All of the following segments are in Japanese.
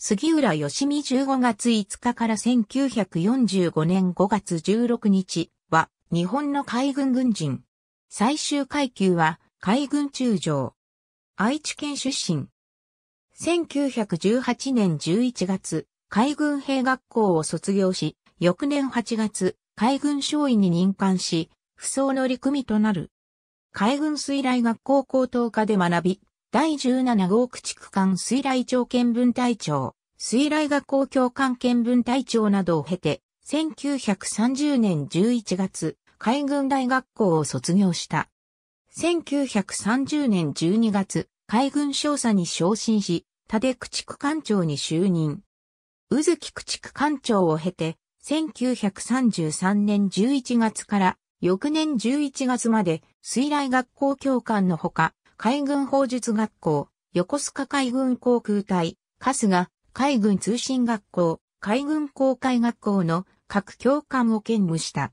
杉浦義美15月5日から1945年5月16日は日本の海軍軍人。最終階級は海軍中将。愛知県出身。1918年11月、海軍兵学校を卒業し、翌年8月、海軍少尉に任官し、不走の陸組となる。海軍水雷学校高等科で学び、第17号駆逐艦水雷町見分隊長、水雷学校教官見分隊長などを経て、1930年11月、海軍大学校を卒業した。1930年12月、海軍少佐に昇進し、立駆逐艦長に就任。宇木駆逐艦長を経て、1933年11月から翌年11月まで水雷学校教官のほか、海軍法術学校、横須賀海軍航空隊、春日、海軍通信学校、海軍航海学校の各教官を兼務した。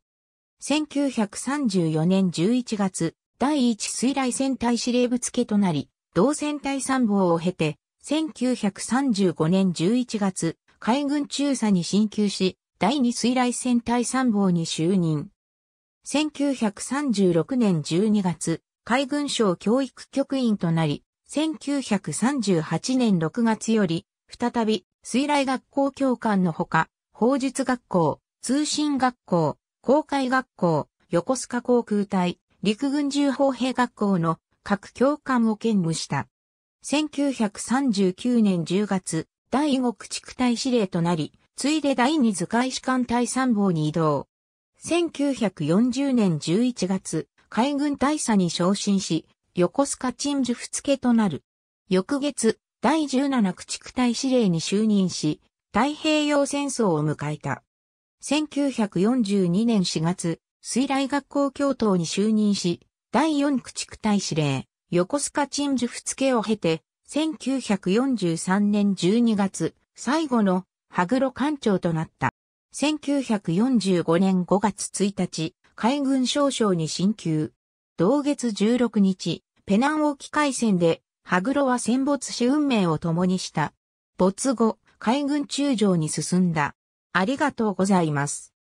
1934年11月、第一水雷戦隊司令部付となり、同戦隊参謀を経て、1935年11月、海軍中佐に進級し、第二水雷戦隊参謀に就任。1936年12月、海軍省教育局員となり、1938年6月より、再び、水雷学校教官のほか、法術学校、通信学校、公開学校、横須賀航空隊、陸軍重砲兵学校の各教官を兼務した。1939年10月、第五駆逐隊司令となり、ついで第二図海士官隊参謀に移動。1940年11月、海軍大佐に昇進し、横須賀鎮守府付となる。翌月、第17駆逐隊司令に就任し、太平洋戦争を迎えた。1942年4月、水雷学校教頭に就任し、第4駆逐隊司令、横須賀鎮守府付を経て、1943年12月、最後の羽黒艦長となった。1945年5月1日、海軍少将に進級。同月16日、ペナン沖海戦で、ハグロは戦没し運命を共にした。没後、海軍中将に進んだ。ありがとうございます。